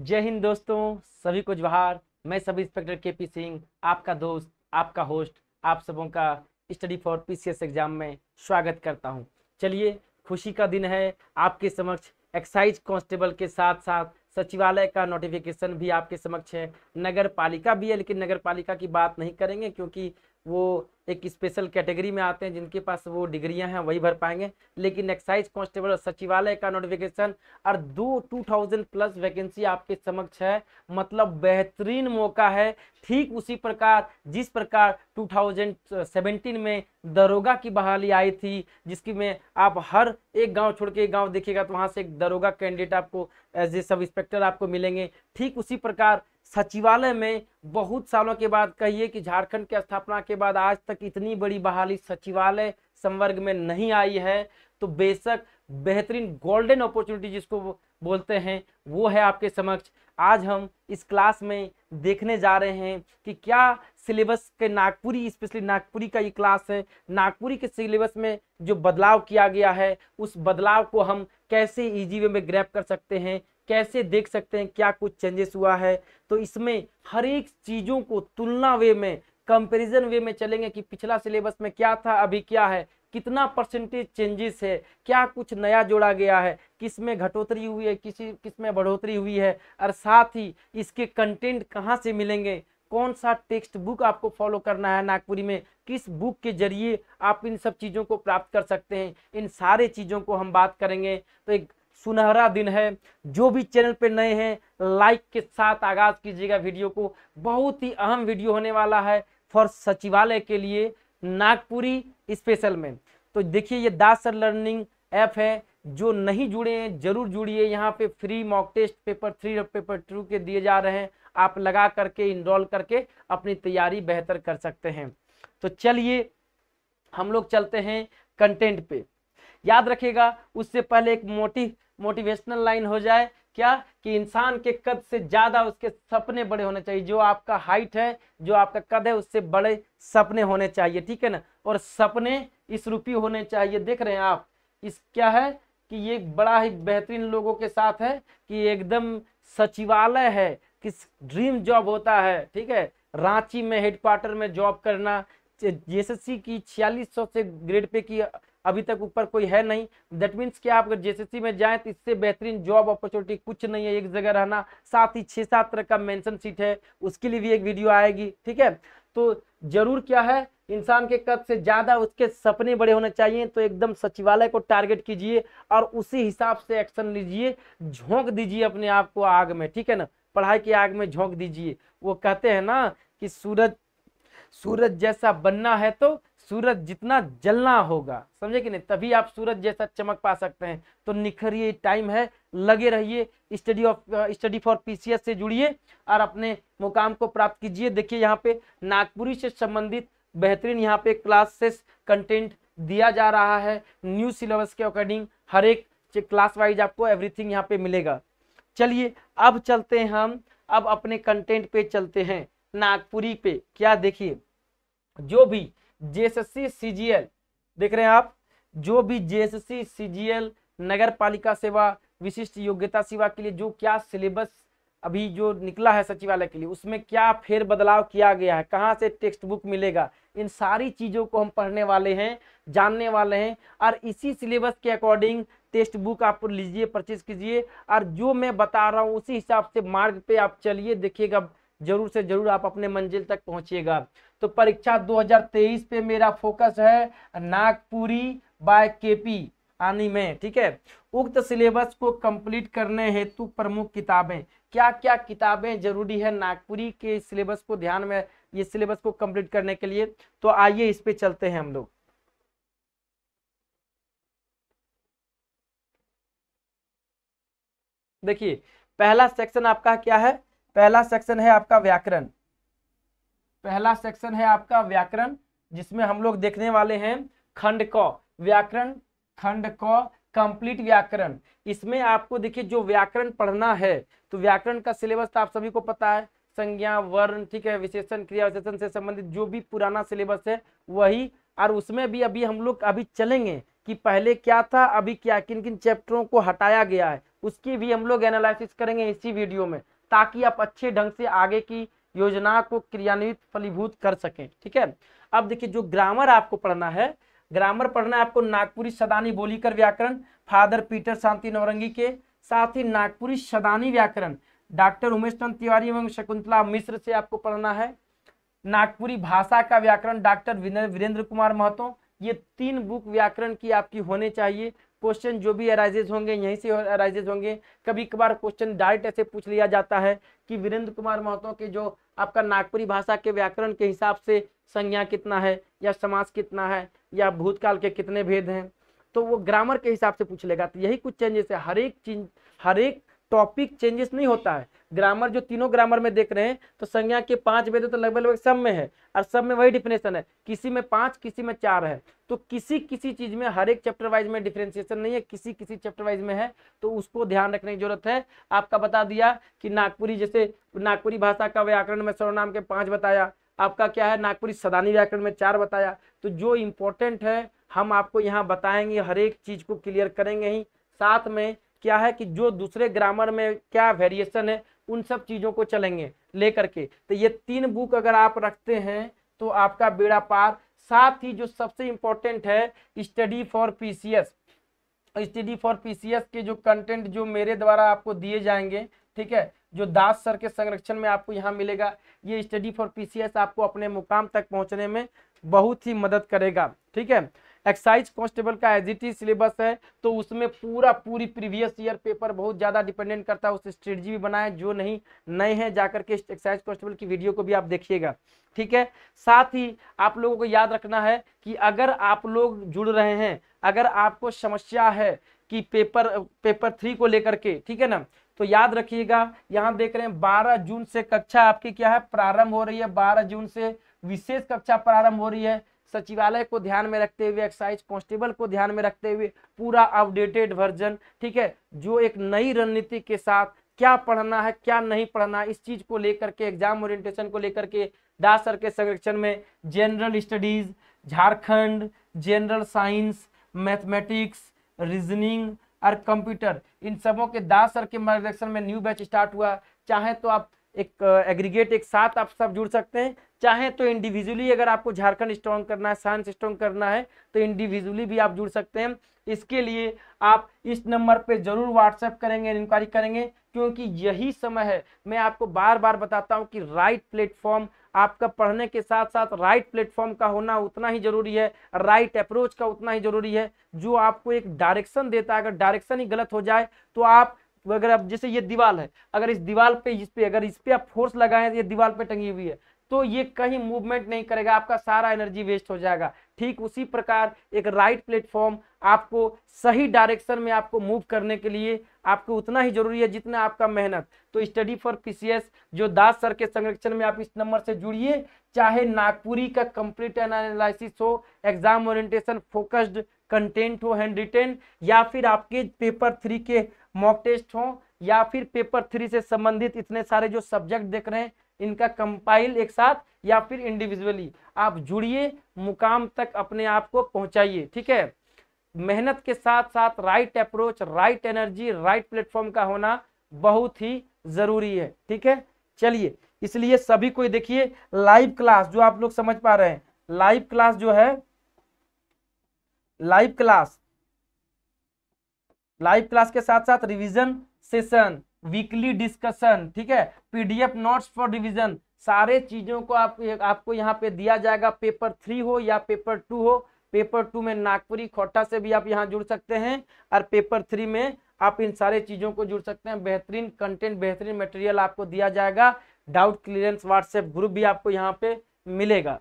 जय हिंद दोस्तों सभी को जवाहर मैं सब इंस्पेक्टर के पी सिंह आपका दोस्त आपका होस्ट आप सबों का स्टडी फॉर पीसीएस एग्जाम में स्वागत करता हूं चलिए खुशी का दिन है आपके समक्ष एक्साइज कांस्टेबल के साथ साथ सचिवालय का नोटिफिकेशन भी आपके समक्ष है नगर पालिका भी है लेकिन नगर पालिका की बात नहीं करेंगे क्योंकि वो एक स्पेशल कैटेगरी में आते हैं जिनके पास वो डिग्रियां हैं वही भर पाएंगे लेकिन एक्साइज कांस्टेबल और सचिवालय का नोटिफिकेशन और दो टू थाउजेंड प्लस वैकेंसी आपके समक्ष है मतलब बेहतरीन मौका है ठीक उसी प्रकार जिस प्रकार 2017 में दरोगा की बहाली आई थी जिसकी में आप हर एक गांव छोड़ के गाँव देखिएगा तो वहाँ से एक दरोगा कैंडिडेट आपको एज ए सब इंस्पेक्टर आपको मिलेंगे ठीक उसी प्रकार सचिवालय में बहुत सालों के बाद कहिए कि झारखंड के स्थापना के बाद आज तक इतनी बड़ी बहाली सचिवालय संवर्ग में नहीं आई है तो बेशक बेहतरीन गोल्डन अपॉर्चुनिटी जिसको बोलते हैं वो है आपके समक्ष आज हम इस क्लास में देखने जा रहे हैं कि क्या सिलेबस के नागपुरी स्पेशली नागपुरी का ये क्लास है नागपुरी के सिलेबस में जो बदलाव किया गया है उस बदलाव को हम कैसे ईजी वे में ग्रैप कर सकते हैं कैसे देख सकते हैं क्या कुछ चेंजेस हुआ है तो इसमें हर एक चीज़ों को तुलना वे में कंपैरिजन वे में चलेंगे कि पिछला सिलेबस में क्या था अभी क्या है कितना परसेंटेज चेंजेस है क्या कुछ नया जोड़ा गया है किस में घटोतरी हुई है किसी किस में बढ़ोतरी हुई है और साथ ही इसके कंटेंट कहाँ से मिलेंगे कौन सा टेक्स्ट बुक आपको फॉलो करना है नागपुरी में किस बुक के जरिए आप इन सब चीज़ों को प्राप्त कर सकते हैं इन सारे चीज़ों को हम बात करेंगे तो एक सुनहरा दिन है जो भी चैनल पे नए हैं लाइक के साथ आगाज कीजिएगा वीडियो को बहुत ही अहम वीडियो होने वाला है फॉर सचिवालय के लिए नागपुरी स्पेशल में तो देखिए ये दासर लर्निंग ऐप है जो नहीं जुड़े हैं जरूर जुड़िए यहाँ पे free mock test paper three और पेपर टू के दिए जा रहे हैं आप लगा करके इनरोल करके अपनी तैयारी बेहतर कर सकते हैं तो चलिए हम लोग चलते हैं कंटेंट पे याद रखिएगा उससे पहले एक मोटिव मोटिवेशनल लाइन हो जाए क्या कि इंसान के कद से ज़्यादा उसके सपने बड़े होने चाहिए जो आपका हाइट है जो आपका कद है उससे बड़े सपने होने चाहिए ठीक है ना और सपने इस रूपी होने चाहिए देख रहे हैं आप इस क्या है कि ये बड़ा ही बेहतरीन लोगों के साथ है कि एकदम सचिवालय है किस ड्रीम जॉब होता है ठीक है रांची में हेडक्वार्टर में जॉब करना जेएसएससी की छियालीस से ग्रेड पे की अभी तक ऊपर कोई है नहीं दैट मीन्स कि आप अगर जेसीसी में जाएं तो इससे बेहतरीन जॉब अपॉर्चुनिटी कुछ नहीं है एक जगह रहना साथ ही छः सात तरह का मेंशन सीट है उसके लिए भी एक वीडियो आएगी ठीक है तो जरूर क्या है इंसान के कद से ज़्यादा उसके सपने बड़े होने चाहिए तो एकदम सचिवालय को टारगेट कीजिए और उसी हिसाब से एक्शन लीजिए झोंक दीजिए अपने आप को आग में ठीक है ना पढ़ाई की आग में झोंक दीजिए वो कहते हैं ना कि सूरज सूरज जैसा बनना है तो सूरज जितना जलना होगा समझे कि नहीं तभी आप सूरज जैसा चमक पा सकते हैं तो निखरिए टाइम है लगे रहिए study of study for PCS से जुड़िए और अपने मुकाम को प्राप्त कीजिए देखिए यहाँ पे नागपुरी से संबंधित बेहतरीन यहाँ पे क्लासेस कंटेंट दिया जा रहा है न्यू सिलेबस के अकॉर्डिंग हर एक क्लास वाइज आपको एवरीथिंग यहाँ पे मिलेगा चलिए अब चलते हैं हम अब अपने कंटेंट पे चलते हैं नागपुरी पे क्या देखिए जो भी जेएसएससी सीजीएल देख रहे हैं आप जो भी जेएसएससी सीजीएल नगर पालिका सेवा विशिष्ट योग्यता सेवा के लिए जो क्या सिलेबस अभी जो निकला है सचिवालय के लिए उसमें क्या फेर बदलाव किया गया है कहाँ से टेक्स्ट बुक मिलेगा इन सारी चीज़ों को हम पढ़ने वाले हैं जानने वाले हैं और इसी सिलेबस के अकॉर्डिंग टेक्स्ट बुक आप लीजिए परचेज कीजिए और जो मैं बता रहा हूँ उसी हिसाब से मार्ग पे आप चलिए देखिएगा जरूर से जरूर आप अपने मंजिल तक पहुंचिएगा तो परीक्षा 2023 पे मेरा फोकस है नागपुरी बाय केपी आनी में ठीक है उक्त सिलेबस को कंप्लीट करने हेतु प्रमुख किताबें क्या क्या किताबें जरूरी है नागपुरी के सिलेबस को ध्यान में ये सिलेबस को कंप्लीट करने के लिए तो आइए इस पे चलते हैं हम लोग देखिए पहला सेक्शन आपका क्या है पहला सेक्शन है आपका व्याकरण पहला सेक्शन है आपका व्याकरण जिसमें हम लोग देखने वाले हैं खंड क व्याकरण खंड क कंप्लीट व्याकरण इसमें आपको देखिए जो व्याकरण पढ़ना है तो व्याकरण का सिलेबस तो आप सभी को पता है संज्ञा वर्ण ठीक है विशेषण क्रिया विशेषण से संबंधित जो भी पुराना सिलेबस है वही और उसमें भी अभी हम लोग अभी चलेंगे कि पहले क्या था अभी क्या किन किन चैप्टरों को हटाया गया है उसकी भी हम लोग एनालिस करेंगे इसी वीडियो में ताकि आप अच्छे ढंग से आगे की योजना को क्रियान्वित फलीभूत कर सकें ठीक है अब देखिए जो ग्रामर आपको पढ़ना है ग्रामर पढ़ना है आपको नागपुरी सदानी बोलीकर व्याकरण फादर पीटर शांति नवरंगी के साथ ही नागपुरी सदानी व्याकरण डॉक्टर उमेश चंद तिवारी एवं शकुंतला मिश्र से आपको पढ़ना है नागपुरी भाषा का व्याकरण डॉक्टर वीरेंद्र कुमार महतो ये तीन बुक व्याकरण की आपकी होने चाहिए क्वेश्चन जो भी अराइजेज होंगे यहीं से अराइजेज होंगे कभी कभार क्वेश्चन डायरेक्ट ऐसे पूछ लिया जाता है कि वीरेंद्र कुमार महतो के जो आपका नागपुरी भाषा के व्याकरण के हिसाब से संज्ञा कितना है या समास कितना है या भूतकाल के कितने भेद हैं तो वो ग्रामर के हिसाब से पूछ लेगा तो यही कुछ चेंजेस है हर एक चीज हर एक टॉपिक चेंजेस नहीं होता है ग्रामर जो तीनों ग्रामर में देख रहे हैं तो संज्ञा के पांच वेद तो लगभग लगभग सब में है और सब में वही डिफिनेशन है किसी में पांच किसी में चार है तो किसी किसी चीज में हर एक चैप्टर वाइज में डिफ्रेंसिएशन नहीं है किसी किसी चैप्टर वाइज में है तो उसको ध्यान रखने की जरूरत है आपका बता दिया कि नागपुरी जैसे नागपुरी भाषा का व्याकरण में सर्वनाम के पांच बताया आपका क्या है नागपुरी सदानी व्याकरण में चार बताया तो जो इम्पोर्टेंट है हम आपको यहाँ बताएंगे हर एक चीज को क्लियर करेंगे ही साथ में क्या है कि जो दूसरे ग्रामर में क्या वेरिएशन है उन सब चीज़ों को चलेंगे लेकर के तो ये तीन बुक अगर आप रखते हैं तो आपका बेड़ा पार साथ ही जो सबसे इम्पोर्टेंट है study for PCS study for PCS के जो कंटेंट जो मेरे द्वारा आपको दिए जाएंगे ठीक है जो दास सर के संरक्षण में आपको यहाँ मिलेगा ये स्टडी फॉर पीसीएस आपको अपने मुकाम तक पहुँचने में बहुत ही मदद करेगा ठीक है एक्साइज कॉन्स्टेबल का एज इट इज सिलेबस है तो उसमें पूरा पूरी प्रीवियस ईयर पेपर बहुत ज़्यादा डिपेंडेंट करता है उस स्ट्रेटजी भी बनाए जो नहीं नए हैं जाकर के एक्साइज कॉन्स्टेबल की वीडियो को भी आप देखिएगा ठीक है साथ ही आप लोगों को याद रखना है कि अगर आप लोग जुड़ रहे हैं अगर आपको समस्या है कि पेपर पेपर थ्री को लेकर के ठीक है ना तो याद रखिएगा यहाँ देख रहे हैं 12 जून से कक्षा आपकी क्या है प्रारंभ हो रही है 12 जून से विशेष कक्षा प्रारंभ हो रही है सचिवालय को ध्यान में रखते हुए एक्साइज कांस्टेबल को ध्यान में रखते हुए पूरा अपडेटेड वर्जन ठीक है जो एक नई रणनीति के साथ क्या पढ़ना है क्या नहीं पढ़ना है इस चीज को लेकर के एग्जाम ओरिएंटेशन को लेकर के दास सर के संरक्षण में general studies Jharkhand general science mathematics reasoning और कंप्यूटर इन सबों के दास सर के मार्गदर्शन में न्यू बैच स्टार्ट हुआ चाहे तो आप एक एग्रीगेट एक साथ आप सब जुड़ सकते हैं चाहे तो इंडिविजुअली अगर आपको झारखंड स्ट्रॉन्ग करना है साइंस स्ट्रॉन्ग करना है तो इंडिविजुअली भी आप जुड़ सकते हैं इसके लिए आप इस नंबर पे ज़रूर व्हाट्सएप करेंगे इंक्वायरी करेंगे क्योंकि यही समय है मैं आपको बार बार बताता हूँ कि राइट प्लेटफॉर्म आपका पढ़ने के साथ साथ राइट प्लेटफॉर्म का होना उतना ही जरूरी है राइट अप्रोच का उतना ही जरूरी है जो आपको एक डायरेक्शन देता है अगर डायरेक्शन ही गलत हो जाए तो आप वो अगर आप जैसे ये दीवार है अगर इस दीवार पे इस पे अगर इस पे आप फोर्स लगाएं ये दीवार पे टंगी हुई है तो ये कहीं मूवमेंट नहीं करेगा आपका सारा एनर्जी वेस्ट हो जाएगा ठीक उसी प्रकार एक राइट प्लेटफॉर्म आपको सही डायरेक्शन में आपको मूव करने के लिए आपको उतना ही जरूरी है जितना आपका मेहनत तो स्टडी फॉर पीसीएस जो दास सर के संरक्षण में आप इस नंबर से जुड़िए चाहे नागपुरी का कंप्लीट एनालिसिस हो एग्जाम ओरिएंटेशन फोकस्ड कंटेंट हो हैंड रिटेन या फिर आपके पेपर थ्री के मॉक टेस्ट हो या फिर पेपर थ्री से संबंधित इतने सारे जो सब्जेक्ट देख रहे हैं इनका कंपाइल एक साथ या फिर इंडिविजुअली आप जुड़िए मुकाम तक अपने आप को पहुंचाइए ठीक है मेहनत के साथ साथ right approach right energy right platform का होना बहुत ही जरूरी है ठीक है चलिए इसलिए सभी को देखिए लाइव क्लास जो आप लोग समझ पा रहे हैं लाइव क्लास जो है लाइव क्लास लाइव क्लास के साथ साथ रिविजन सेशन वीकली डिस्कशन ठीक है पीडीएफ नोट्स फॉर रिविजन सारे चीज़ों को आप आपको यहाँ पे दिया जाएगा पेपर थ्री हो या पेपर टू हो पेपर टू में नागपुरी खोटा से भी आप यहाँ जुड़ सकते हैं और पेपर थ्री में आप इन सारे चीज़ों को जुड़ सकते हैं बेहतरीन कंटेंट बेहतरीन मटेरियल आपको दिया जाएगा डाउट क्लियरेंस व्हाट्सएप ग्रुप भी आपको यहाँ पे मिलेगा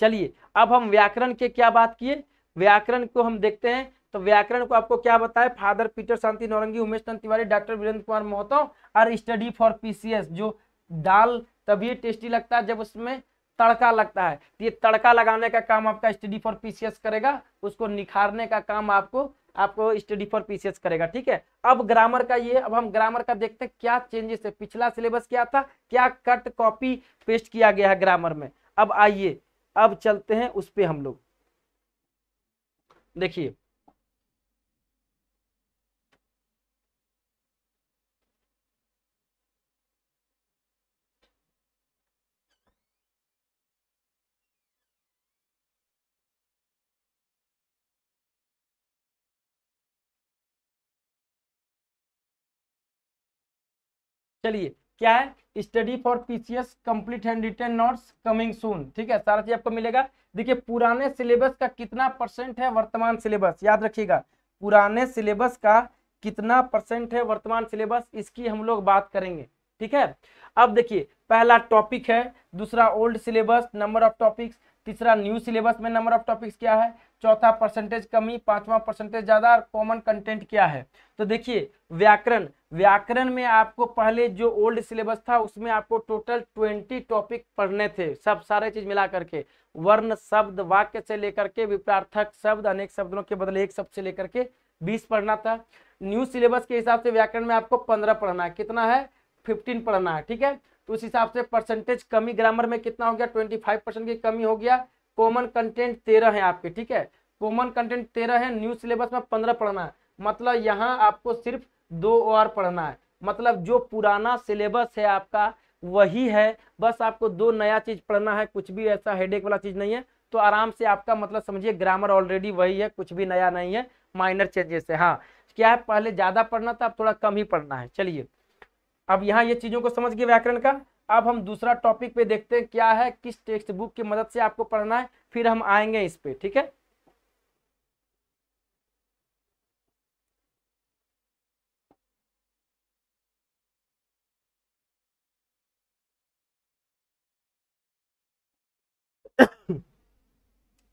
चलिए अब हम व्याकरण के क्या बात किए व्याकरण को हम देखते हैं तो व्याकरण को आपको क्या बताया father Peter Shanti Naurangi Umesh Chand Tiwari doctor Virendra Kumar Mohto और स्टडी फॉर पीसीएस जो दाल तभी टेस्टी लगता है जब उसमें तड़का लगता है तो ये तड़का लगाने का काम आपका स्टडी फॉर पीसीएस करेगा उसको निखारने का काम आपको आपको स्टडी फॉर पीसीएस करेगा ठीक है अब ग्रामर का ये अब हम ग्रामर का देखते हैं क्या चेंजेस है पिछला सिलेबस क्या था क्या कट कॉपी पेस्ट किया गया है ग्रामर में अब आइए अब चलते हैं उस पर हम लोग देखिए चलिए क्या है study for PCS complete handwritten notes coming soon ठीक है सारा चीज आपको मिलेगा देखिए पुराने सिलेबस का कितना परसेंट है वर्तमान सिलेबस याद रखिएगा पुराने सिलेबस का कितना परसेंट है वर्तमान सिलेबस इसकी हम लोग बात करेंगे ठीक है अब देखिए पहला टॉपिक है दूसरा old syllabus number of topics तीसरा न्यू सिलेबस में नंबर ऑफ टॉपिक्स क्या है चौथा परसेंटेज कमी पांचवा परसेंटेज ज्यादा और कॉमन कंटेंट क्या है तो देखिए व्याकरण व्याकरण में आपको पहले जो ओल्ड सिलेबस था उसमें आपको टोटल ट्वेंटी टॉपिक पढ़ने थे सब सारे चीज मिला करके वर्ण शब्द वाक्य से लेकर के विप्रार्थक शब्द अनेक शब्दों के बदले एक शब्द से लेकर के बीस पढ़ना था न्यू सिलेबस के हिसाब से व्याकरण में आपको पंद्रह पढ़ना है कितना है फिफ्टीन पढ़ना है ठीक है तो उस हिसाब से परसेंटेज कमी ग्रामर में कितना हो गया ट्वेंटी फाइव परसेंट की कमी हो गया कॉमन कंटेंट तेरह है आपके ठीक है कॉमन कंटेंट तेरह है न्यू सिलेबस में पंद्रह पढ़ना है मतलब यहाँ आपको सिर्फ दो और पढ़ना है मतलब जो पुराना सिलेबस है आपका वही है बस आपको दो नया चीज़ पढ़ना है कुछ भी ऐसा हेडेक वाला चीज़ नहीं है तो आराम से आपका मतलब समझिए ग्रामर ऑलरेडी वही है कुछ भी नया नहीं है माइनर चेंजेस है हाँ क्या है पहले ज़्यादा पढ़ना था अब थोड़ा कम ही पढ़ना है चलिए अब यहाँ ये चीज़ों को समझ गए व्याकरण का अब हम दूसरा टॉपिक पे देखते हैं क्या है किस टेक्स्ट बुक की मदद से आपको पढ़ना है फिर हम आएंगे इस पे ठीक है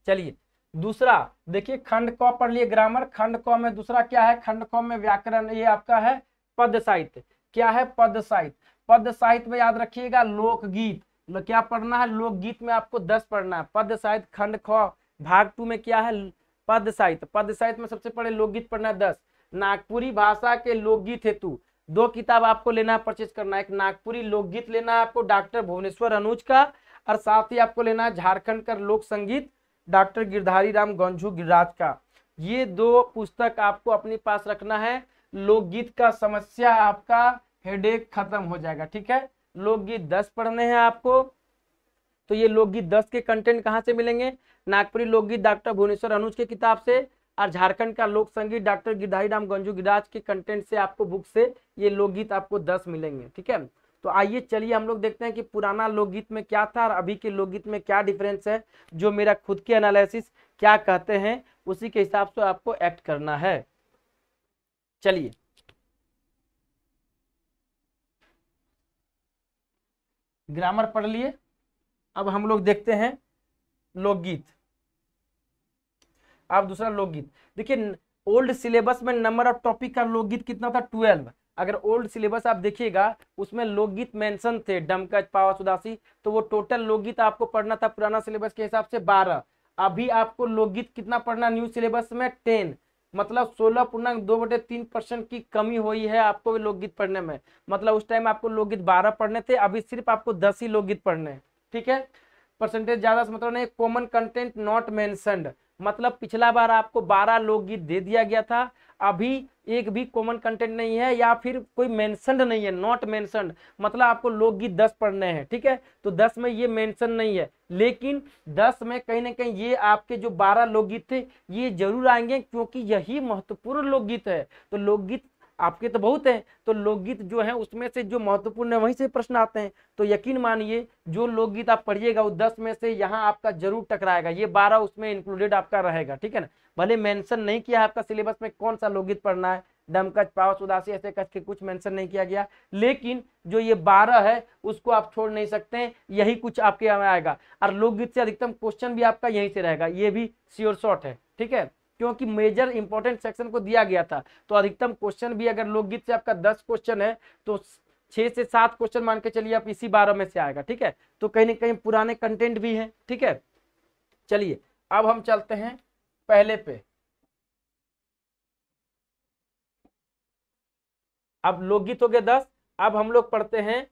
चलिए दूसरा देखिए खंड क पढ़ लिए ग्रामर खंड क में दूसरा क्या है खंड क में व्याकरण ये आपका है पद साहित्य क्या है पद साहित्य पद साहित्य में याद रखिएगा लोकगीत क्या पढ़ना है लोकगीत में आपको दस पढ़ना है पद साहित्य खंड ख भाग टू में क्या है पद साहित्य पद साहित्य में सबसे पहले लोकगीत पढ़ना है दस नागपुरी भाषा के लोकगीत हेतु दो किताब आपको लेना है परचेज करना है एक नागपुरी लोकगीत लेना है आपको डॉक्टर भुवनेश्वर अनुज का और साथ ही आपको लेना है झारखंड का लोक संगीत डॉक्टर गिरधारी राम गंजू गिरिराज का ये दो पुस्तक आपको अपने पास रखना है लोकगीत का समस्या आपका हेडेक खत्म हो जाएगा ठीक है लोकगीत दस पढ़ने हैं आपको तो ये लोकगीत दस के कंटेंट कहाँ से मिलेंगे नागपुरी लोकगीत डॉक्टर भुवनेश्वर अनुज की किताब से और झारखंड का लोक संगीत डॉक्टर गिरधारी राम गंजू गिराज के कंटेंट से आपको बुक से ये लोकगीत आपको दस मिलेंगे ठीक है तो आइए चलिए हम लोग देखते हैं कि पुराना लोकगीत में क्या था और अभी के लोकगीत में क्या डिफरेंस है जो मेरा खुद के एनालिसिस क्या कहते हैं उसी के हिसाब से आपको एक्ट करना है चलिए ग्रामर पढ़ लिए अब हम लोग देखते हैं लोकगीत अब दूसरा लोकगीत देखिए ओल्ड सिलेबस में नंबर ऑफ टॉपिक का लोकगीत कितना था ट्वेल्व अगर ओल्ड सिलेबस आप देखिएगा उसमें लोकगीत मेंशन थे डमकच पावा सुदासी तो वो टोटल लोकगीत आपको पढ़ना था पुराना सिलेबस के हिसाब से बारह अभी आपको लोकगीत कितना पढ़ना न्यू सिलेबस में टेन मतलब सोलह पूर्णांक दो बटे तीन परसेंट की कमी हुई है आपको लोकगीत पढ़ने में मतलब उस टाइम आपको लोकगीत बारह पढ़ने थे अभी सिर्फ आपको दस ही लोकगीत पढ़ने ठीक है परसेंटेज ज्यादा मतलब नहीं कॉमन कंटेंट नॉट मेंशनड मतलब पिछला बार आपको बारह लोकगीत दे दिया गया था अभी एक भी कॉमन कंटेंट नहीं है या फिर कोई मेंशनड नहीं है नॉट मेंशनड मतलब आपको लोकगीत दस पढ़ने हैं ठीक है तो दस में ये मेंशन नहीं है लेकिन दस में कहीं ना कहीं ये आपके जो बारह लोकगीत थे ये जरूर आएंगे क्योंकि यही महत्वपूर्ण लोकगीत है तो लोकगीत आपके तो बहुत हैं तो लोकगीत जो है उसमें से जो महत्वपूर्ण है वहीं से प्रश्न आते हैं तो यकीन मानिए जो लोकगीत आप पढ़िएगा वो दस में से यहाँ आपका जरूर टकराएगा ये बारह उसमें इंक्लूडेड आपका रहेगा ठीक है ना भले मेंशन नहीं किया है आपका सिलेबस में कौन सा लोकगीत पढ़ना है दमकच पावस उदासी ऐसे के कुछ मेंशन नहीं किया गया लेकिन जो ये बारह है उसको आप छोड़ नहीं सकते हैं यही कुछ आपके यहाँ आएगा और लोकगीत से अधिकतम क्वेश्चन भी आपका यहीं से रहेगा ये भी श्योर शॉर्ट है ठीक है क्योंकि मेजर इंपॉर्टेंट सेक्शन को दिया गया था तो अधिकतम क्वेश्चन भी अगर लोकगीत से आपका दस क्वेश्चन है तो छह से सात क्वेश्चन मान के चलिए आप इसी बारह में से आएगा ठीक है तो कहीं ना कहीं पुराने कंटेंट भी है ठीक है चलिए अब हम चलते हैं पहले पे अब लोकगीत हो गया दस अब हम लोग पढ़ते हैं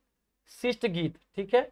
शिष्ट गीत ठीक है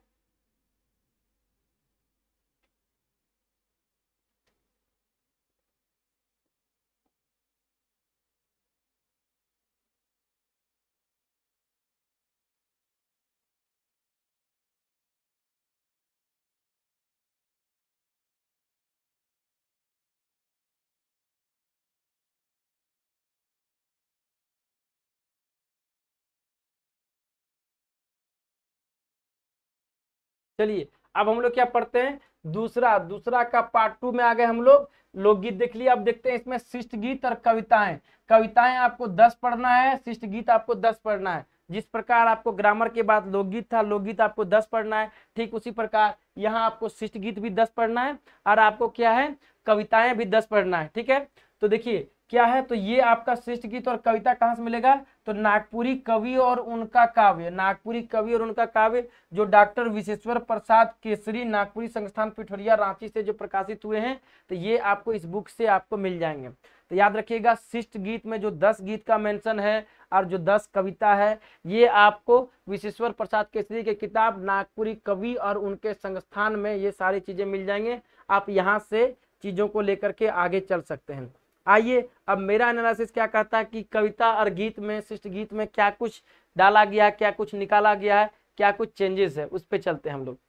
चलिए अब हम लोग क्या पढ़ते हैं दूसरा दूसरा का पार्ट टू में आ गए हम लोग लोकगीत देख लिया अब देखते हैं इसमें शिष्ट गीत और कविताएं कविताएं आपको दस पढ़ना है शिष्ट गीत आपको दस पढ़ना है जिस प्रकार आपको ग्रामर के बाद लोकगीत था लोकगीत आपको दस पढ़ना है ठीक उसी प्रकार यहाँ आपको शिष्ट गीत भी दस पढ़ना है और आपको क्या है कविताएं भी दस पढ़ना है ठीक है तो देखिए क्या है तो ये आपका शिष्ट गीत और कविता कहाँ से मिलेगा तो नागपुरी कवि और उनका काव्य नागपुरी कवि और उनका काव्य जो डॉक्टर विशेश्वर प्रसाद केसरी नागपुरी संस्थान पिठोरिया रांची से जो प्रकाशित हुए हैं तो ये आपको इस बुक से आपको मिल जाएंगे तो याद रखिएगा शिष्ट गीत में जो दस गीत का मेंशन है और जो दस कविता है ये आपको विशेश्वर प्रसाद केसरी के किताब नागपुरी कवि और उनके संस्थान में ये सारी चीज़ें मिल जाएंगे आप यहाँ से चीज़ों को लेकर के आगे चल सकते हैं आइए अब मेरा एनालिसिस क्या कहता है कि कविता और गीत में शिष्ट गीत में क्या कुछ डाला गया है क्या कुछ निकाला गया है क्या कुछ चेंजेस है उस पर चलते हैं हम लोग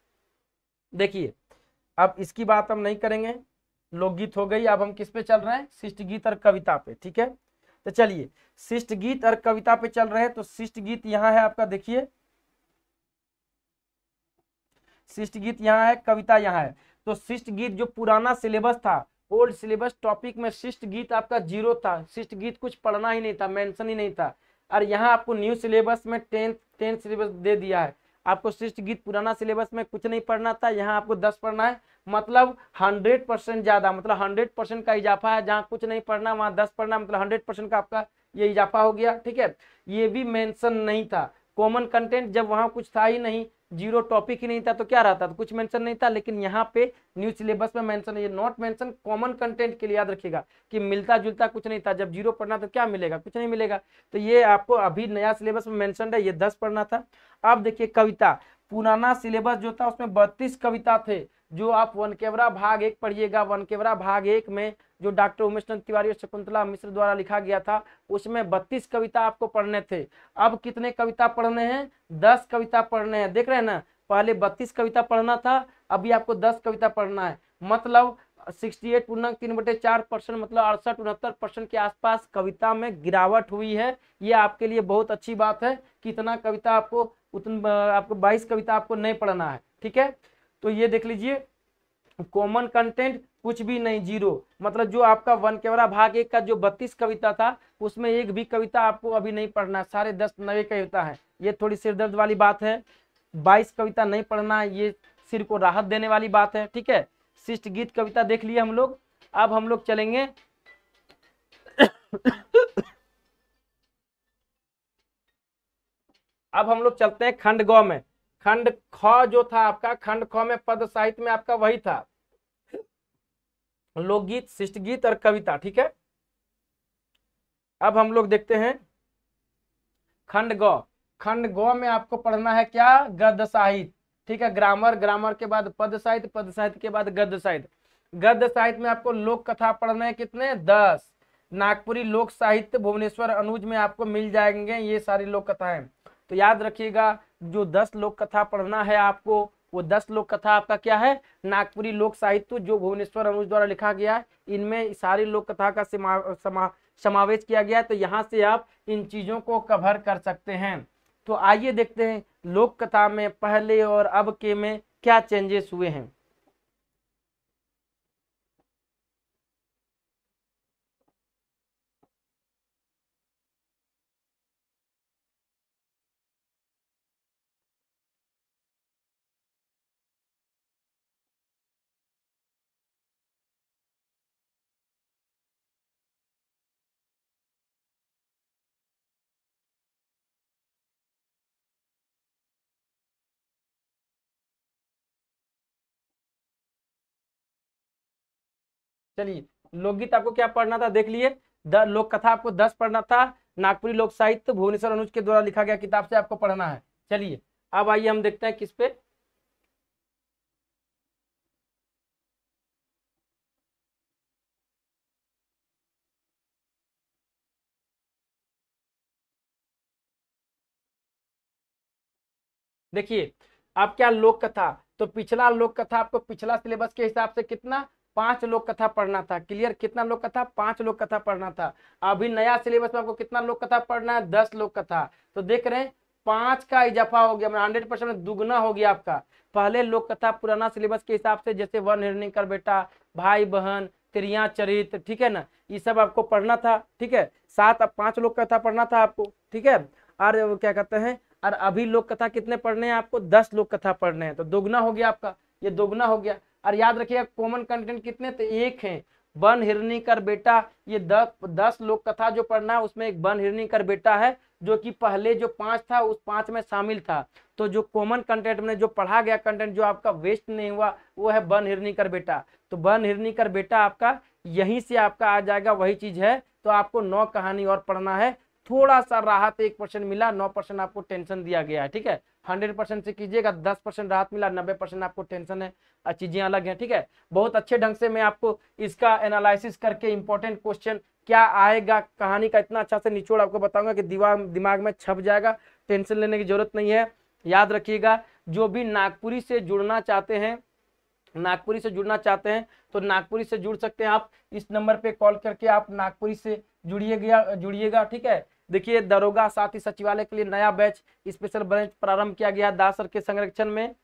देखिए अब इसकी बात हम नहीं करेंगे लोकगीत हो गई अब हम किस पे चल रहे हैं शिष्ट गीत और कविता पे ठीक है तो चलिए शिष्ट गीत और कविता पे चल रहे हैं तो शिष्ट गीत यहाँ है आपका देखिए शिष्ट गीत यहाँ है कविता यहाँ है तो शिष्ट गीत जो पुराना सिलेबस था ओल्ड सिलेबस टॉपिक में शिष्ट गीत आपका जीरो था शिष्ट गीत कुछ पढ़ना ही नहीं था मेंशन ही नहीं था और यहाँ आपको न्यू सिलेबस में टेंथ टेंथ सिलेबस दे दिया है आपको शिष्ट गीत पुराना सिलेबस में कुछ नहीं पढ़ना था यहाँ आपको दस पढ़ना है मतलब हंड्रेड परसेंट ज़्यादा मतलब हंड्रेड परसेंट का इजाफा है जहाँ कुछ नहीं पढ़ना वहाँ दस पढ़ना मतलब हंड्रेड परसेंट का आपका ये इजाफा हो गया ठीक है ये भी मेंशन नहीं था कॉमन कंटेंट जब वहाँ कुछ था ही नहीं जीरो टॉपिक ही नहीं था तो क्या रहता तो कुछ मेंशन नहीं था लेकिन यहाँ पे न्यू सिलेबस में मेंशन है ये नॉट मेंशन कॉमन कंटेंट के लिए याद रखिएगा कि मिलता जुलता कुछ नहीं था जब जीरो पढ़ना तो क्या मिलेगा कुछ नहीं मिलेगा तो ये आपको अभी नया सिलेबस में मैंशन है ये दस पढ़ना था अब देखिए कविता पुराना सिलेबस जो था उसमें बत्तीस कविता थे जो आप वन केवरा भाग एक पढ़िएगा वन केवरा भाग एक में जो डॉक्टर उमेश चंद तिवारी और शकुंतला मिश्र द्वारा लिखा गया था उसमें बत्तीस कविता आपको पढ़ने थे अब कितने कविता पढ़ने हैं दस कविता पढ़ने हैं देख रहे हैं ना पहले बत्तीस कविता पढ़ना था अभी आपको दस कविता पढ़ना है मतलब सिक्सटी एट पूर्णांक तीन बटे चार परसेंट मतलब अड़सठ उनहत्तर परसेंट के आसपास कविता में गिरावट हुई है ये आपके लिए बहुत अच्छी बात है कितना कविता आपको उतना आपको बाईस कविता आपको नहीं पढ़ना है ठीक है तो ये देख लीजिए कॉमन कंटेंट कुछ भी नहीं जीरो मतलब जो आपका वन केवरा भाग एक का जो बत्तीस कविता था उसमें एक भी कविता आपको अभी नहीं पढ़ना सारे दस नवे कविता है ये थोड़ी सिरदर्द वाली बात है बाईस कविता नहीं पढ़ना ये सिर को राहत देने वाली बात है ठीक है शिष्ट गीत कविता देख लिए हम लोग अब हम लोग चलेंगे अब हम लोग चलते हैं खंड गौ में खंड ख जो था आपका खंड ख में पद साहित्य में आपका वही था लोकगीत शिष्ट गीत और कविता ठीक है अब हम लोग देखते हैं खंड ग खंड ग में आपको पढ़ना है क्या गद्य साहित्य ठीक है ग्रामर ग्रामर के बाद पद साहित्य पद साहित्य के बाद गद्य साहित्य गद्य साहित्य में आपको लोक कथा पढ़ना है कितने दस नागपुरी लोक साहित्य भुवनेश्वर अनुज में आपको मिल जाएंगे ये सारी लोक कथाएं तो याद रखिएगा जो दस लोक कथा पढ़ना है आपको वो दस लोक कथा आपका क्या है नागपुरी लोक साहित्य जो भुवनेश्वर अनुज द्वारा लिखा गया है इनमें सारी लोक कथा का समावेश किया गया है तो यहाँ से आप इन चीज़ों को कवर कर सकते हैं तो आइए देखते हैं लोक कथा में पहले और अब के में क्या चेंजेस हुए हैं चलिए लोकगीत आपको क्या पढ़ना था देख लिए द लोक कथा आपको दस पढ़ना था नागपुरी लोक साहित्य भुवनेश्वर अनुज के द्वारा लिखा गया किताब से आपको पढ़ना है चलिए अब आइए हम देखते हैं किस पे देखिए आप क्या लोक कथा तो पिछला लोक कथा आपको पिछला सिलेबस के हिसाब से कितना पांच लोक कथा पढ़ना था क्लियर कितना लोक कथा पांच लोक कथा पढ़ना था अभी नया सिलेबस में आपको कितना लोक कथा पढ़ना है दस लोक कथा तो देख रहे हैं पांच का इजाफा हो गया हंड्रेड परसेंट दुगना हो गया आपका पहले लोक कथा पुराना सिलेबस के हिसाब से जैसे वन हिरणी कर बेटा भाई बहन त्रिया चरित्र ठीक है ना ये सब आपको पढ़ना था ठीक है सात पांच लोक कथा पढ़ना था आपको ठीक है और क्या कहते हैं और अभी लोक कथा कितने पढ़ने हैं आपको दस लोक कथा पढ़ने हैं तो दोगुना हो गया आपका ये दोगुना हो गया और याद रखिएगा कॉमन कंटेंट कितने तो एक है बन हिरनी कर बेटा ये द, दस लोक कथा जो पढ़ना है उसमें एक बन हिरनी कर बेटा है जो कि पहले जो पांच था उस पांच में शामिल था तो जो कॉमन कंटेंट में जो पढ़ा गया कंटेंट जो आपका वेस्ट नहीं हुआ वो है बन हिरनी कर बेटा तो बन हिरनी कर बेटा आपका यहीं से आपका आ जाएगा वही चीज है तो आपको नौ कहानी और पढ़ना है थोड़ा सा राहत एक परसेंट मिला नौ परसेंट आपको टेंशन दिया गया है ठीक है हंड्रेड परसेंट से कीजिएगा दस परसेंट राहत मिला नब्बे परसेंट आपको टेंशन है चीजें अलग हैं ठीक है बहुत अच्छे ढंग से मैं आपको इसका एनालिसिस करके इंपॉर्टेंट क्वेश्चन क्या आएगा कहानी का इतना अच्छा से निचोड़ आपको बताऊंगा कि दिमाग दिमाग में छप जाएगा टेंशन लेने की जरूरत नहीं है याद रखिएगा जो भी नागपुरी से जुड़ना चाहते हैं नागपुरी से जुड़ना चाहते हैं तो नागपुरी से जुड़ सकते हैं आप इस नंबर पे कॉल करके आप नागपुरी से जुड़िएगा जुड़िएगा ठीक है देखिए दरोगा साथ ही सचिवालय के लिए नया बैच स्पेशल ब्रांच प्रारंभ किया गया दासर के संरक्षण में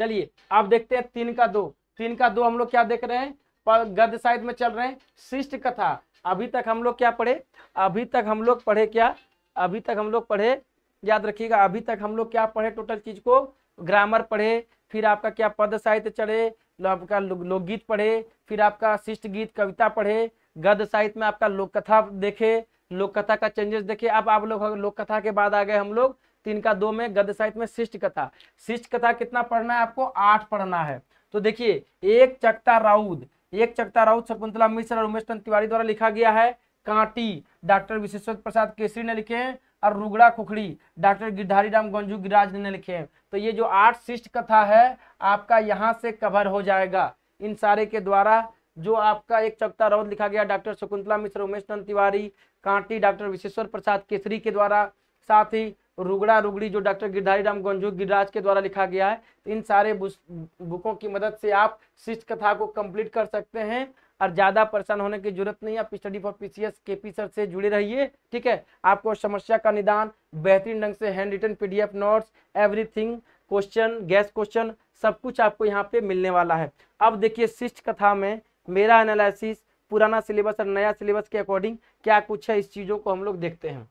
चलिए आप देखते हैं तीन का दो तीन का दो हम लोग क्या देख रहे हैं गद्य साहित्य में चल रहे हैं शिष्ट कथा अभी तक हम लोग क्या पढ़े अभी तक हम लोग पढ़े क्या अभी तक हम लोग पढ़े याद रखिएगा अभी तक हम लोग क्या पढ़े टोटल चीज को ग्रामर पढ़े फिर आपका क्या पद साहित्य चढ़े आपका लोकगीत पढ़े फिर आपका शिष्ट गीत कविता पढ़े गद्य साहित्य में आपका लोक कथा देखे लोक कथा का चेंजेस देखे अब आप लोग लोक कथा के बाद आ गए हम लोग तीन का दो में गद्य साहित्य में शिष्ट कथा शिष्ट कथा कितना पढ़ना है आपको आठ पढ़ना है तो देखिए एक चकता राउद एक चकता राउद शकुंतला मिश्र और उमेश चंद तिवारी द्वारा लिखा गया है कांटी डॉक्टर विश्वेश्वर प्रसाद केसरी ने लिखे हैं और रुगड़ा खुखड़ी डॉक्टर गिरधारी राम गंजू गिराज ने लिखे हैं तो ये जो आठ शिष्ट कथा है आपका यहाँ से कवर हो जाएगा इन सारे के द्वारा जो आपका एक चकता राउद लिखा गया डॉक्टर शकुंतला मिश्र उमेश चंद तिवारी कांटी डॉक्टर विश्वेश्वर प्रसाद केसरी के द्वारा साथ ही रुगड़ा रुगड़ी जो डॉक्टर गिरधारी राम गंजू गिरिराज के द्वारा लिखा गया है इन सारे बुकों की मदद से आप शिष्ट कथा को कंप्लीट कर सकते हैं और ज़्यादा परेशान होने की जरूरत नहीं आप study for PCS P sir से जुड़े रहिए ठीक है आपको समस्या का निदान बेहतरीन ढंग से hand written F notes everything question guess question सब कुछ आपको यहाँ पे मिलने वाला है अब देखिए शिष्ट कथा में मेरा एनालिसिस पुराना सिलेबस और नया सिलेबस के अकॉर्डिंग क्या कुछ है इस चीज़ों को हम लोग देखते हैं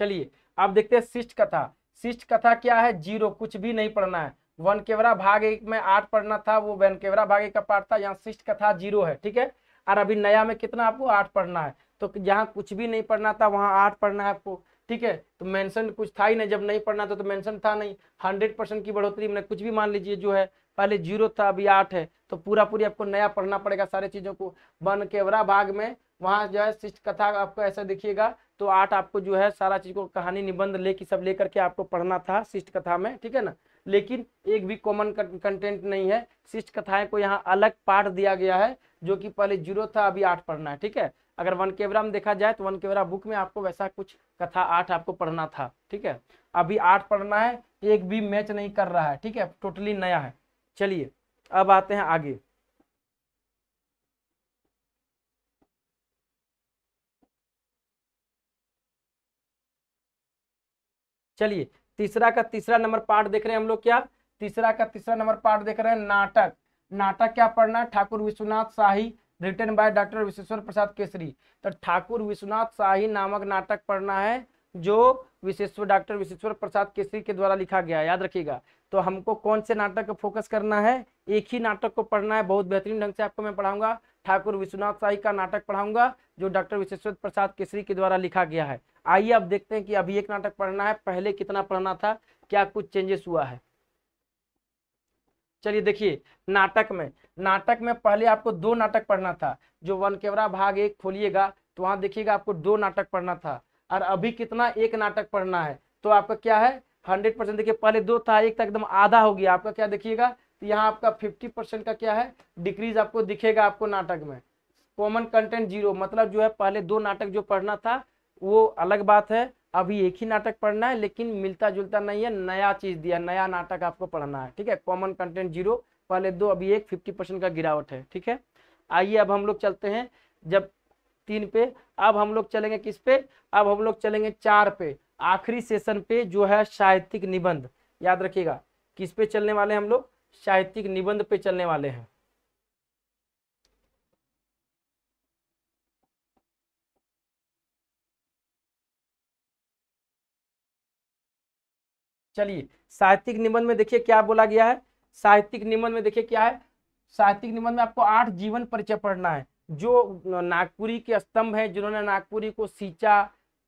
चलिए आप देखते हैं शिष्ट कथा शिष्ट कथा क्या है जीरो कुछ भी नहीं पढ़ना है वन केवरा भाग एक में आठ पढ़ना था वो वन केवरा भाग एक का पार्ट था यहाँ शिष्ट कथा जीरो है ठीक है और अभी नया में कितना आपको आठ पढ़ना है तो जहाँ कुछ भी नहीं पढ़ना था वहाँ आठ पढ़ना है आपको ठीक है तो मेंशन कुछ था ही नहीं जब नहीं पढ़ना था तो मेंशन था नहीं हंड्रेड परसेंट की बढ़ोतरी मैंने कुछ भी मान लीजिए जो है पहले जीरो था अभी आठ है तो पूरा पूरी आपको नया पढ़ना पड़ेगा सारे चीज़ों को वन केवरा भाग में वहाँ जो है शिष्ट कथा आपको ऐसा देखिएगा तो आठ आपको जो है सारा चीज़ को कहानी निबंध लेख सब लेकर के आपको पढ़ना था शिष्ट कथा में ठीक है ना लेकिन एक भी कॉमन कंटेंट नहीं है शिष्ट कथाएं को यहाँ अलग पार्ट दिया गया है जो कि पहले जीरो था अभी आठ पढ़ना है ठीक है अगर वन केवरा में देखा जाए तो वन केवरा बुक में आपको वैसा कुछ कथा आठ आपको पढ़ना था ठीक है अभी आठ पढ़ना है एक भी मैच नहीं कर रहा है ठीक है टोटली नया है चलिए अब आते हैं आगे चलिए तीसरा का तीसरा नंबर पार्ट देख रहे हैं हम लोग क्या तीसरा का तीसरा नंबर पार्ट देख रहे हैं नाटक नाटक क्या पढ़ना Thakur Vishwanath Shahi written by doctor Vishweshwar Prasad Kesari तो ठाकुर विश्वनाथ शाही नामक नाटक पढ़ना है जो विशेश्वर डॉक्टर विशेश्वर प्रसाद केसरी के द्वारा लिखा गया याद रखिएगा तो हमको कौन से नाटक को फोकस करना है एक ही नाटक को पढ़ना है बहुत बेहतरीन ढंग से आपको मैं पढ़ाऊंगा ठाकुर विश्वनाथ शाही का नाटक पढ़ाऊंगा जो डॉक्टर विशेश्वर प्रसाद केसरी के द्वारा लिखा गया है आइए अब देखते हैं कि अभी एक नाटक पढ़ना है पहले कितना पढ़ना था क्या कुछ चेंजेस हुआ है चलिए देखिए नाटक में नाटक में पहले आपको दो नाटक पढ़ना था जो वन केवरा भाग एक खोलिएगा तो वहां देखिएगा आपको दो नाटक पढ़ना था और अभी कितना एक नाटक पढ़ना है तो आपका क्या है हंड्रेड परसेंट देखिए पहले दो था एक था एकदम आधा हो गया आपका क्या देखिएगा तो यहाँ आपका फिफ्टी परसेंट का क्या है डिक्रीज आपको दिखेगा आपको नाटक में कॉमन कंटेंट जीरो मतलब जो है पहले दो नाटक जो पढ़ना था वो अलग बात है अभी एक ही नाटक पढ़ना है लेकिन मिलता जुलता नहीं है नया चीज़ दिया नया नाटक आपको पढ़ना है ठीक है कॉमन कंटेंट जीरो पहले दो अभी एक फिफ्टी परसेंट का गिरावट है ठीक है आइए अब हम लोग चलते हैं जब तीन पे अब हम लोग चलेंगे किस पे अब हम लोग चलेंगे चार पे आखिरी सेशन पे जो है साहित्यिक निबंध याद रखिएगा किस पे चलने वाले हम लोग साहित्यिक निबंध पे चलने वाले हैं चलिए साहित्यिक निबंध में देखिए क्या बोला गया है साहित्यिक निबंध में देखिए क्या है साहित्यिक निबंध में आपको आठ जीवन परिचय पढ़ना है जो नागपुरी के स्तंभ हैं जिन्होंने नागपुरी को सींचा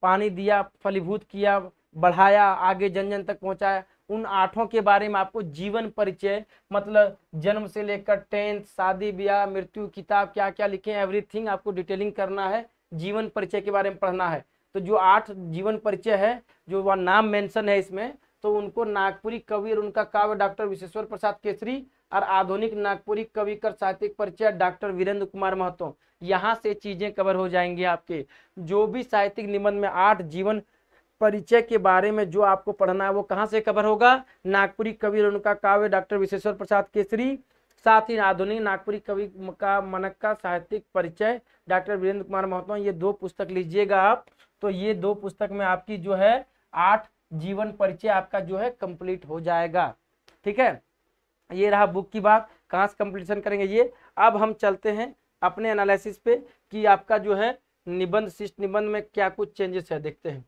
पानी दिया फलीभूत किया बढ़ाया आगे जन जन तक पहुंचाया उन आठों के बारे में आपको जीवन परिचय मतलब जन्म से लेकर टेंथ शादी ब्याह मृत्यु किताब क्या क्या लिखे एवरीथिंग आपको डिटेलिंग करना है जीवन परिचय के बारे में पढ़ना है तो जो आठ जीवन परिचय है जो वह नाम मेंशन है इसमें तो उनको नागपुरी कवि और उनका काव्य डॉक्टर विश्वेश्वर प्रसाद केसरी और आधुनिक नागपुरी कवि कर साहित्यिक परिचय डॉक्टर वीरेंद्र कुमार महतो यहाँ से चीजें कवर हो जाएंगी आपके जो भी साहित्यिक निबंध में आठ जीवन परिचय के बारे में जो आपको पढ़ना है वो कहाँ से कवर होगा नागपुरी कवि और उनका काव्य डॉक्टर विश्वेश्वर प्रसाद केसरी साथ ही आधुनिक नागपुरी कवि का मनक का साहित्यिक परिचय डॉक्टर वीरेंद्र कुमार महतो ये दो पुस्तक लीजिएगा आप तो ये दो पुस्तक में आपकी जो है आठ जीवन परिचय आपका जो है कंप्लीट हो जाएगा ठीक है ये रहा बुक की बात कहाँ से कंप्लीशन करेंगे ये अब हम चलते हैं अपने एनालिसिस पे कि आपका जो है निबंध शिष्ट निबंध में क्या कुछ चेंजेस है देखते हैं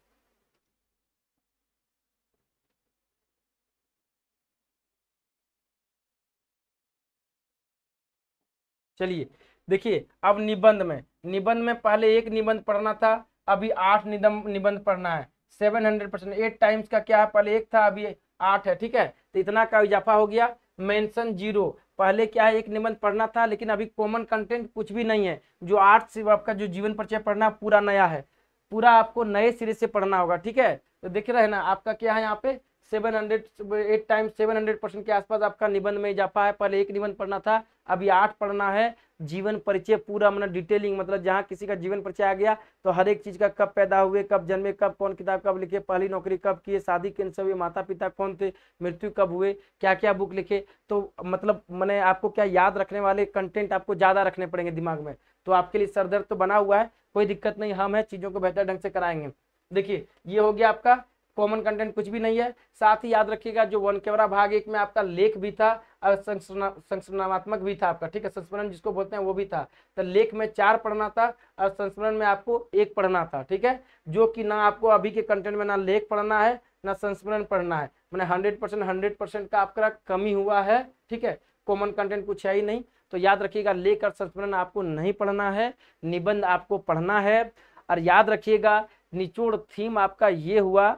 चलिए देखिए अब निबंध में निबंध में पहले एक निबंध पढ़ना था अभी आठ निबंध निबंध पढ़ना है seven hundred percent eight times का क्या है पहले एक था अभी आठ है ठीक है तो इतना का इजाफा हो गया मेंशन जीरो पहले क्या है एक निबंध पढ़ना था लेकिन अभी कॉमन कंटेंट कुछ भी नहीं है जो आर्ट से आपका जो जीवन परिचय पढ़ना पूरा नया है पूरा आपको नए सिरे से पढ़ना होगा ठीक है तो देख रहे ना आपका क्या है यहाँ पे seven hundred eight times seven hundred percent के आसपास आपका निबंध में इजाफा है पहले एक निबंध पढ़ना था अभी आठ पढ़ना है जीवन परिचय पूरा मतलब डिटेलिंग मतलब जहाँ किसी का जीवन परिचय आ गया तो हर एक चीज़ का कब पैदा हुए कब जन्मे कब कौन किताब कब लिखे पहली नौकरी कब किए शादी किन से हुई माता पिता कौन थे मृत्यु कब हुए क्या क्या बुक लिखे तो मतलब मैंने आपको क्या याद रखने वाले कंटेंट आपको ज़्यादा रखने पड़ेंगे दिमाग में तो आपके लिए सरदर्द तो बना हुआ है कोई दिक्कत नहीं हम है चीज़ों को बेहतर ढंग से कराएंगे देखिए ये हो गया आपका कॉमन कंटेंट कुछ भी नहीं है साथ ही याद रखिएगा जो वन कैमरा भाग एक में आपका लेख भी था और संस्मरणात्मक भी था आपका ठीक है संस्मरण जिसको बोलते हैं वो भी था तो लेख में चार पढ़ना था और संस्मरण में आपको एक पढ़ना था ठीक है जो कि ना आपको अभी के कंटेंट में ना लेख पढ़ना है ना संस्मरण पढ़ना है मैंने हंड्रेड परसेंट हंड्रेड परसेंट का आपका कमी हुआ है ठीक है कॉमन कंटेंट कुछ है ही नहीं तो याद रखिएगा लेख और संस्मरण आपको नहीं पढ़ना है निबंध आपको पढ़ना है और याद रखिएगा निचोड़ थीम आपका ये हुआ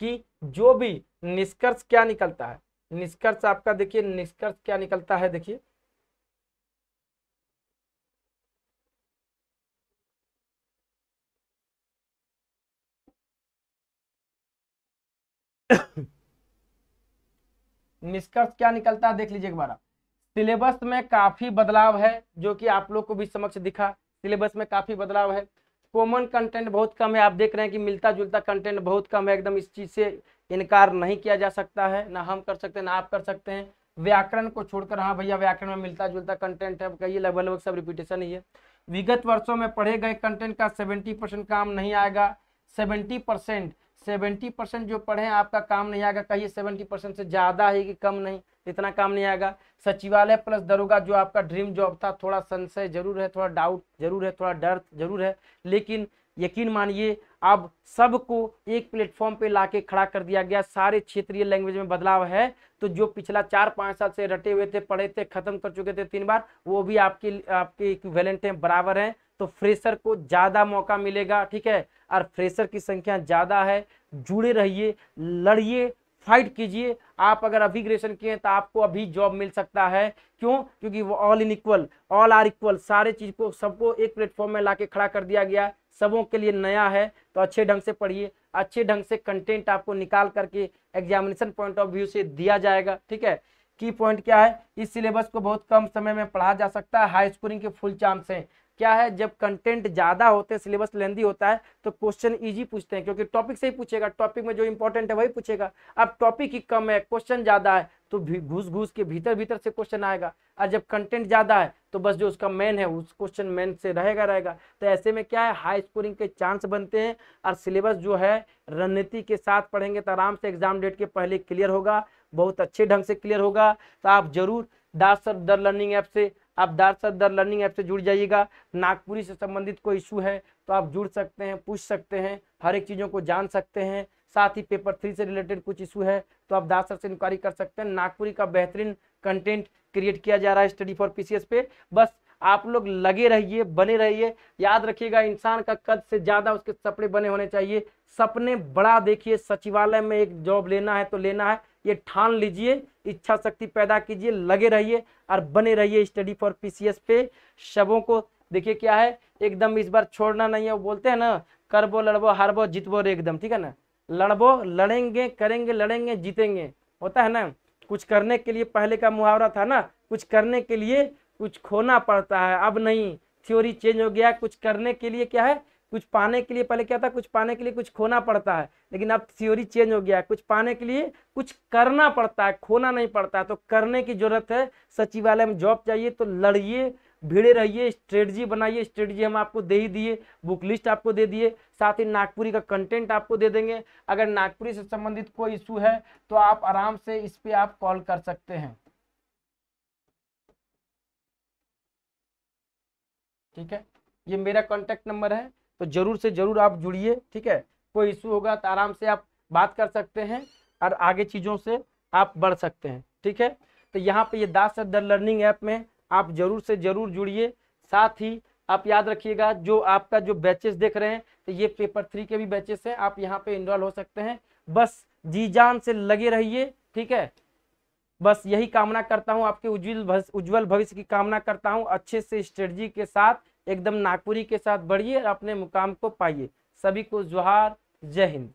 कि जो भी निष्कर्ष क्या निकलता है निष्कर्ष आपका देखिए निष्कर्ष क्या निकलता है देखिए निष्कर्ष क्या निकलता है देख लीजिए एक बार सिलेबस में काफी बदलाव है जो कि आप लोग को भी समक्ष दिखा सिलेबस में काफी बदलाव है कॉमन कंटेंट बहुत कम है आप देख रहे हैं कि मिलता जुलता कंटेंट बहुत कम है एकदम इस चीज़ से इनकार नहीं किया जा सकता है ना हम कर सकते हैं ना आप कर सकते हैं व्याकरण को छोड़कर हाँ भैया व्याकरण में मिलता जुलता कंटेंट है कहिए लगभग लगभग सब रिपीटेशन ही है विगत वर्षों में पढ़े गए कंटेंट का सेवेंटी परसेंट काम नहीं आएगा सेवेंटी परसेंट सेवेंटी परसेंट जो पढ़े आपका काम नहीं आएगा कहिए सेवेंटी परसेंट से ज़्यादा है कि कम नहीं इतना काम नहीं आएगा सचिवालय प्लस दरोगा जो आपका ड्रीम जॉब था थोड़ा संशय जरूर है थोड़ा डाउट जरूर है थोड़ा डर जरूर है लेकिन यकीन मानिए अब सबको एक प्लेटफॉर्म पे लाके खड़ा कर दिया गया सारे क्षेत्रीय लैंग्वेज में बदलाव है तो जो पिछला चार पाँच साल से रटे हुए थे पढ़े थे खत्म कर चुके थे तीन बार वो भी आपके आपके वैलेंट हैं बराबर हैं तो फ्रेशर को ज़्यादा मौका मिलेगा ठीक है और फ्रेशर की संख्या ज़्यादा है जुड़े रहिए लड़िए फाइट कीजिए आप अगर अभी ग्रेजुएशन किए हैं तो आपको अभी जॉब मिल सकता है क्यों क्योंकि वो all in equal all are equal सारे चीज़ को सबको एक प्लेटफॉर्म में ला खड़ा कर दिया गया है सबों के लिए नया है तो अच्छे ढंग से पढ़िए अच्छे ढंग से कंटेंट आपको निकाल करके एग्जामिनेशन पॉइंट ऑफ व्यू से दिया जाएगा ठीक है की पॉइंट क्या है इस सिलेबस को बहुत कम समय में पढ़ा जा सकता है हाई स्कोरिंग के फुल चांस हैं क्या है जब कंटेंट ज़्यादा होते हैं सिलेबस लेंदी होता है तो क्वेश्चन इजी पूछते हैं क्योंकि टॉपिक से ही पूछेगा टॉपिक में जो इंपॉर्टेंट है वही पूछेगा अब टॉपिक ही कम है क्वेश्चन ज़्यादा है तो घुस घुस के भीतर भीतर से क्वेश्चन आएगा और जब कंटेंट ज़्यादा है तो बस जो उसका मेन है उस क्वेश्चन मेन से रहेगा रहेगा तो ऐसे में क्या है हाई स्कोरिंग के चांस बनते हैं और सिलेबस जो है रणनीति के साथ पढ़ेंगे तो आराम से एग्जाम डेट के पहले क्लियर होगा बहुत अच्छे ढंग से क्लियर होगा तो आप जरूर Das sir the learning app से आप दारसर सदर लर्निंग ऐप से जुड़ जाइएगा नागपुरी से संबंधित कोई इशू है तो आप जुड़ सकते हैं पूछ सकते हैं हर एक चीज़ों को जान सकते हैं साथ ही पेपर थ्री से रिलेटेड कुछ इशू है तो आप सर से इंक्वायरी कर सकते हैं नागपुरी का बेहतरीन कंटेंट क्रिएट किया जा रहा है स्टडी फॉर पीसीएस पे बस आप लोग लगे रहिए बने रहिए याद रखिएगा इंसान का कद से ज़्यादा उसके सपने बने होने चाहिए सपने बड़ा देखिए सचिवालय में एक जॉब लेना है तो लेना है ये ठान लीजिए इच्छा शक्ति पैदा कीजिए लगे रहिए और बने रहिए स्टडी फॉर पीसीएस पे शबों को देखिए क्या है एकदम इस बार छोड़ना नहीं है वो बोलते हैं ना करबो लड़बो हारबो जीतबो रे एकदम ठीक है ना लड़बो लड़ेंगे करेंगे लड़ेंगे जीतेंगे होता है ना कुछ करने के लिए पहले का मुहावरा था ना कुछ करने के लिए कुछ खोना पड़ता है अब नहीं थ्योरी चेंज हो गया कुछ करने के लिए क्या है कुछ पाने के लिए पहले क्या था कुछ पाने के लिए कुछ खोना पड़ता है लेकिन अब थ्योरी चेंज हो गया है कुछ पाने के लिए कुछ करना पड़ता है खोना नहीं पड़ता है तो करने की जरूरत है सचिवालय में जॉब चाहिए तो लड़िए भिड़े रहिए स्ट्रेटजी बनाइए स्ट्रेटजी हम आपको दे ही दिए बुक लिस्ट आपको दे दिए साथ ही नागपुरी का कंटेंट आपको दे देंगे अगर नागपुरी से संबंधित कोई इशू है तो आप आराम से इस पर आप कॉल कर सकते हैं ठीक है ये मेरा कॉन्टैक्ट नंबर है तो जरूर से जरूर आप जुड़िए ठीक है कोई इशू होगा तो आराम से आप बात कर सकते हैं और आगे चीज़ों से आप बढ़ सकते हैं ठीक है तो यहाँ पे ये दास द लर्निंग ऐप में आप जरूर से जरूर जुड़िए साथ ही आप याद रखिएगा जो आपका जो बैचेस देख रहे हैं तो ये पेपर थ्री के भी बैचेस हैं आप यहाँ पे इनरॉल हो सकते हैं बस जी जान से लगे रहिए ठीक है बस यही कामना करता हूँ आपके उज्जवल उज्जवल भविष्य की कामना करता हूँ अच्छे से स्ट्रेटजी के साथ एकदम नागपुरी के साथ बढ़िए और अपने मुकाम को पाइए सभी को जोहार जय हिंद